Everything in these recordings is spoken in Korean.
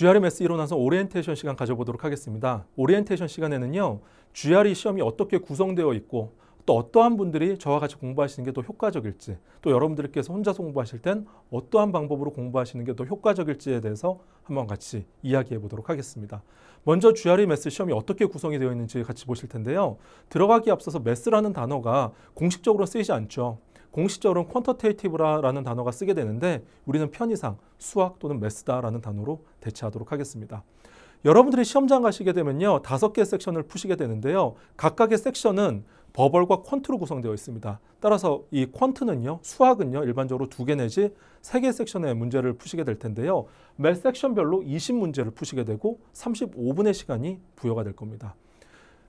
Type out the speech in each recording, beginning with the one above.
GRMS 일어나서 오리엔테이션 시간 가져보도록 하겠습니다. 오리엔테이션 시간에는요. GRE 시험이 어떻게 구성되어 있고 또 어떠한 분들이 저와 같이 공부하시는 게 더 효과적일지 또 여러분들께서 혼자서 공부하실 땐 어떠한 방법으로 공부하시는 게 더 효과적일지에 대해서 한번 같이 이야기해 보도록 하겠습니다. 먼저 GRE 매스 시험이 어떻게 구성이 되어 있는지 같이 보실 텐데요. 들어가기 앞서서 매스라는 단어가 공식적으로 쓰이지 않죠. 공식적으로는 퀀터테이티브라는 단어가 쓰게 되는데 우리는 편의상 수학 또는 매스다라는 단어로 대체하도록 하겠습니다. 여러분들이 시험장 가시게 되면요. 다섯 개의 섹션을 푸시게 되는데요. 각각의 섹션은 버벌과 퀀트로 구성되어 있습니다. 따라서 이 퀀트는요, 수학은요, 일반적으로 두 개 내지 세 개 섹션의 문제를 푸시게 될 텐데요. 매 섹션별로 20문제를 푸시게 되고 35분의 시간이 부여가 될 겁니다.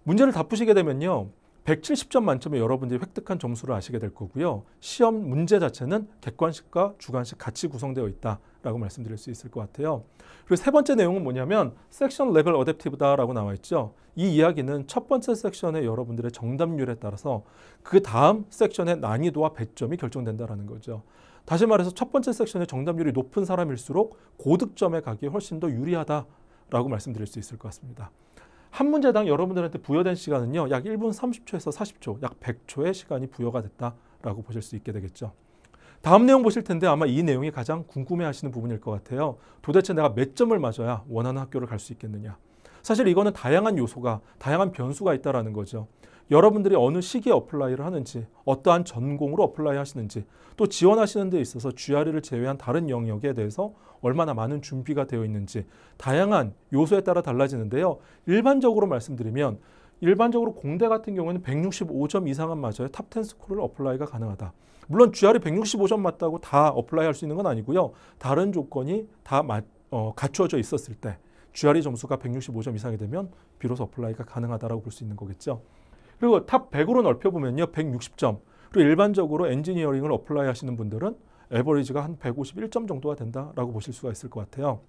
문제를 다 푸시게 되면요. 170점 만점에 여러분들이 획득한 점수를 아시게 될 거고요. 시험 문제 자체는 객관식과 주관식 같이 구성되어 있다라고 말씀드릴 수 있을 것 같아요. 그리고 세 번째 내용은 뭐냐면 섹션 레벨 어댑티브다라고 나와 있죠. 이 이야기는 첫 번째 섹션의 여러분들의 정답률에 따라서 그 다음 섹션의 난이도와 배점이 결정된다라는 거죠. 다시 말해서 첫 번째 섹션의 정답률이 높은 사람일수록 고득점에 가기 훨씬 더 유리하다라고 말씀드릴 수 있을 것 같습니다. 한 문제당 여러분들한테 부여된 시간은요. 약 1분 30초에서 40초, 약 100초의 시간이 부여가 됐다라고 보실 수 있게 되겠죠. 다음 내용 보실 텐데 아마 이 내용이 가장 궁금해하시는 부분일 것 같아요. 도대체 내가 몇 점을 맞아야 원하는 학교를 갈 수 있겠느냐. 사실 이거는 다양한 요소가, 다양한 변수가 있다라는 거죠. 여러분들이 어느 시기에 어플라이를 하는지, 어떠한 전공으로 어플라이 하시는지, 또 지원하시는 데 있어서 GRE를 제외한 다른 영역에 대해서 얼마나 많은 준비가 되어 있는지 다양한 요소에 따라 달라지는데요. 일반적으로 말씀드리면 일반적으로 공대 같은 경우에는 165점 이상은 맞아요. 탑10 스코어를 어플라이가 가능하다. 물론 GRE 165점 맞다고 다 어플라이 할 수 있는 건 아니고요. 다른 조건이 다 맞, 어, 갖추어져 있었을 때 GRE 점수가 165점 이상이 되면 비로소 어플라이가 가능하다고볼 수 있는 거겠죠. 그리고 탑 100으로 넓혀보면요. 160점. 그리고 일반적으로 엔지니어링을 어플라이 하시는 분들은 에버리지가 한 151점 정도가 된다라고 보실 수가 있을 것 같아요.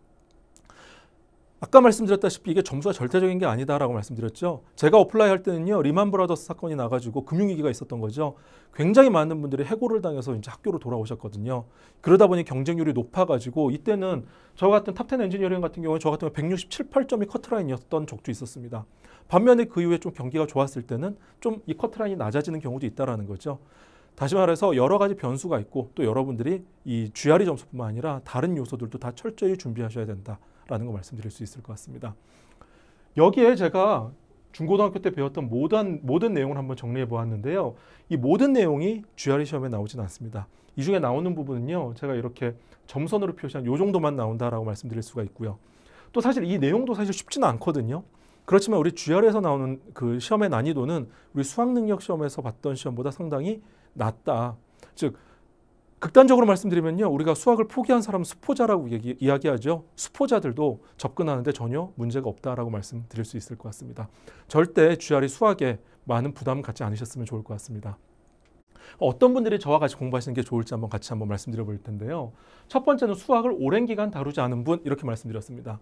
아까 말씀드렸다시피 이게 점수가 절대적인 게 아니다라고 말씀드렸죠. 제가 어플라이 할 때는요. 리만 브라더스 사건이 나가지고 금융위기가 있었던 거죠. 굉장히 많은 분들이 해고를 당해서 이제 학교로 돌아오셨거든요. 그러다 보니 경쟁률이 높아가지고 이때는 저 같은 탑텐 엔지니어링 같은 경우에 저 같은 경우 167, 8점이 커트라인이었던 적도 있었습니다. 반면에 그 이후에 좀 경기가 좋았을 때는 좀 이 커트라인이 낮아지는 경우도 있다라는 거죠. 다시 말해서 여러 가지 변수가 있고 또 여러분들이 이 GRE 점수뿐만 아니라 다른 요소들도 다 철저히 준비하셔야 된다. 라는 거 말씀드릴 수 있을 것 같습니다. 여기에 제가 중고등학교 때 배웠던 모든, 모든 내용을 한번 정리해 보았는데요. 이 모든 내용이 GRE 시험에 나오진 않습니다. 이 중에 나오는 부분은요. 제가 이렇게 점선으로 표시한 요 정도만 나온다라고 말씀드릴 수가 있고요. 또 사실 이 내용도 사실 쉽지는 않거든요. 그렇지만 우리 GR에서 나오는 그 시험의 난이도는 우리 수학능력 시험에서 봤던 시험보다 상당히 낮다. 즉 극단적으로 말씀드리면요. 우리가 수학을 포기한 사람 수포자라고 얘기, 이야기하죠. 수포자들도 접근하는데 전혀 문제가 없다라고 말씀드릴 수 있을 것 같습니다. 절대 GR이 수학에 많은 부담 갖지 않으셨으면 좋을 것 같습니다. 어떤 분들이 저와 같이 공부하시는 게 좋을지 한번 같이 한번 말씀드려 볼 텐데요. 첫 번째는 수학을 오랜 기간 다루지 않은 분 이렇게 말씀드렸습니다.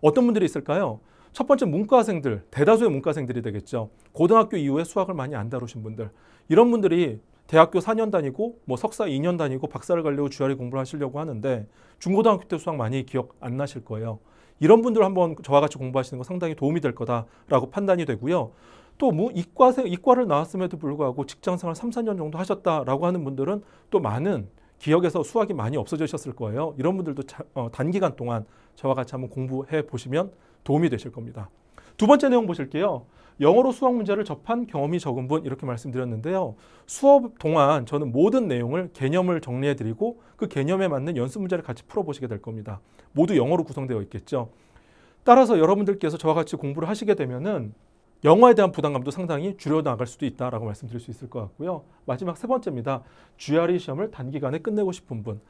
어떤 분들이 있을까요? 첫 번째 문과생들, 대다수의 문과생들이 되겠죠. 고등학교 이후에 수학을 많이 안 다루신 분들. 이런 분들이 대학교 4년 다니고 뭐 석사 2년 다니고 박사를 가려고 주야리 공부를 하시려고 하는데 중고등학교 때 수학 많이 기억 안 나실 거예요. 이런 분들 한번 저와 같이 공부하시는 거 상당히 도움이 될 거다라고 판단이 되고요. 또 뭐 이과 이과를 나왔음에도 불구하고 직장생활 3, 4년 정도 하셨다라고 하는 분들은 또 많은 기억에서 수학이 많이 없어지셨을 거예요. 이런 분들도 자, 어, 단기간 동안 저와 같이 한번 공부해 보시면 도움이 되실 겁니다. 두 번째 내용 보실게요. 영어로 수학 문제를 접한 경험이 적은 분 이렇게 말씀드렸는데요. 수업 동안 저는 모든 내용을 개념을 정리해드리고 그 개념에 맞는 연습 문제를 같이 풀어보시게 될 겁니다. 모두 영어로 구성되어 있겠죠. 따라서 여러분들께서 저와 같이 공부를 하시게 되면은 영어에 대한 부담감도 상당히 줄여나갈 수도 있다라고 말씀드릴 수 있을 것 같고요. 마지막 세 번째입니다. GRE 시험을 단기간에 끝내고 싶은 분.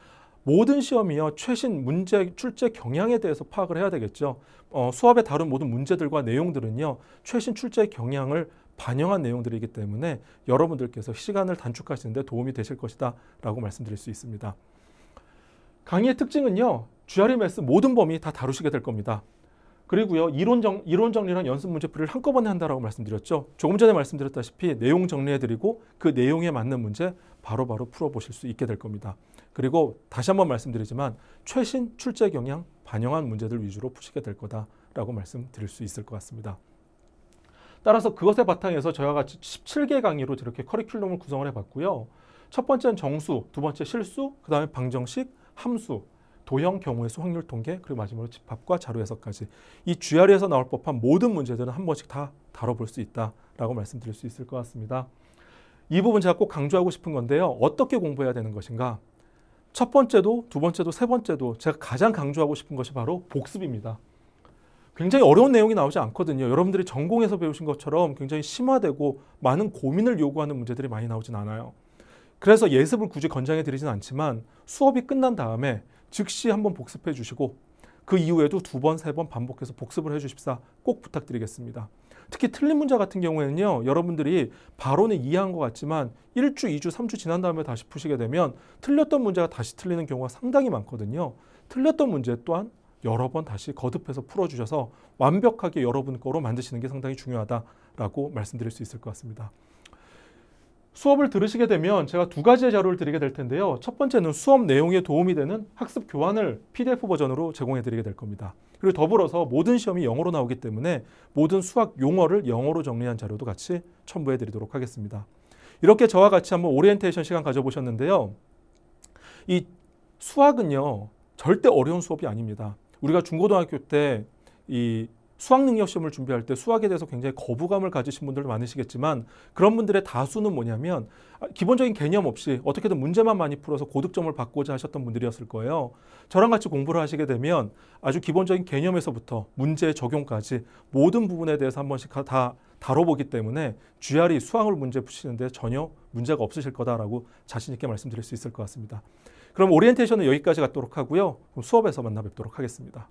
모든 시험이요 최신 문제 출제 경향에 대해서 파악을 해야 되겠죠. 어, 수업에 다룬 모든 문제들과 내용들은요 최신 출제 경향을 반영한 내용들이기 때문에 여러분들께서 시간을 단축하시는데 도움이 되실 것이다 라고 말씀드릴 수 있습니다. 강의의 특징은요. GRMS 모든 범위 다 다루시게 될 겁니다. 그리고요. 이론, 정, 이론 정리랑 연습 문제풀이를 한꺼번에 한다라고 말씀드렸죠. 조금 전에 말씀드렸다시피 내용 정리해드리고 그 내용에 맞는 문제 바로바로 바로 풀어보실 수 있게 될 겁니다. 그리고 다시 한번 말씀드리지만 최신 출제 경향 반영한 문제들 위주로 푸시게 될 거다라고 말씀드릴 수 있을 것 같습니다. 따라서 그것에 바탕에서 저와 같이 17개 강의로 저렇게 커리큘럼을 구성을 해봤고요. 첫 번째는 정수, 두 번째 실수, 그 다음에 방정식, 함수, 도형 경우의 수 확률 통계, 그리고 마지막으로 집합과 자료 해석까지 이 GR에서 나올 법한 모든 문제들은 한 번씩 다 다뤄볼 수 있다라고 말씀드릴 수 있을 것 같습니다. 이 부분 제가 꼭 강조하고 싶은 건데요. 어떻게 공부해야 되는 것인가? 첫 번째도 두 번째도 세 번째도 제가 가장 강조하고 싶은 것이 바로 복습입니다. 굉장히 어려운 내용이 나오지 않거든요. 여러분들이 전공에서 배우신 것처럼 굉장히 심화되고 많은 고민을 요구하는 문제들이 많이 나오진 않아요. 그래서 예습을 굳이 권장해 드리진 않지만 수업이 끝난 다음에 즉시 한번 복습해 주시고 그 이후에도 두 번, 세 번 반복해서 복습을 해 주십사 꼭 부탁드리겠습니다. 특히 틀린 문제 같은 경우에는요. 여러분들이 바로는 이해한 것 같지만 1주, 2주, 3주 지난 다음에 다시 푸시게 되면 틀렸던 문제가 다시 틀리는 경우가 상당히 많거든요. 틀렸던 문제 또한 여러 번 다시 거듭해서 풀어주셔서 완벽하게 여러분 거로 만드시는 게 상당히 중요하다라고 말씀드릴 수 있을 것 같습니다. 수업을 들으시게 되면 제가 두 가지의 자료를 드리게 될 텐데요. 첫 번째는 수업 내용에 도움이 되는 학습 교환을 PDF 버전으로 제공해 드리게 될 겁니다. 그리고 더불어서 모든 시험이 영어로 나오기 때문에 모든 수학 용어를 영어로 정리한 자료도 같이 첨부해 드리도록 하겠습니다. 이렇게 저와 같이 한번 오리엔테이션 시간 가져보셨는데요. 이 수학은요. 절대 어려운 수업이 아닙니다. 우리가 중고등학교 때이 수학 능력 시험을 준비할 때 수학에 대해서 굉장히 거부감을 가지신 분들도 많으시겠지만 그런 분들의 다수는 뭐냐면 아, 기본적인 개념 없이 어떻게든 문제만 많이 풀어서 고득점을 받고자 하셨던 분들이었을 거예요. 저랑 같이 공부를 하시게 되면 아주 기본적인 개념에서부터 문제 적용까지 모든 부분에 대해서 한 번씩 다 다뤄보기 때문에 GRE 수학을 문제 푸시는데 전혀 문제가 없으실 거다라고 자신 있게 말씀드릴 수 있을 것 같습니다. 그럼 오리엔테이션은 여기까지 갖도록 하고요. 그럼 수업에서 만나 뵙도록 하겠습니다.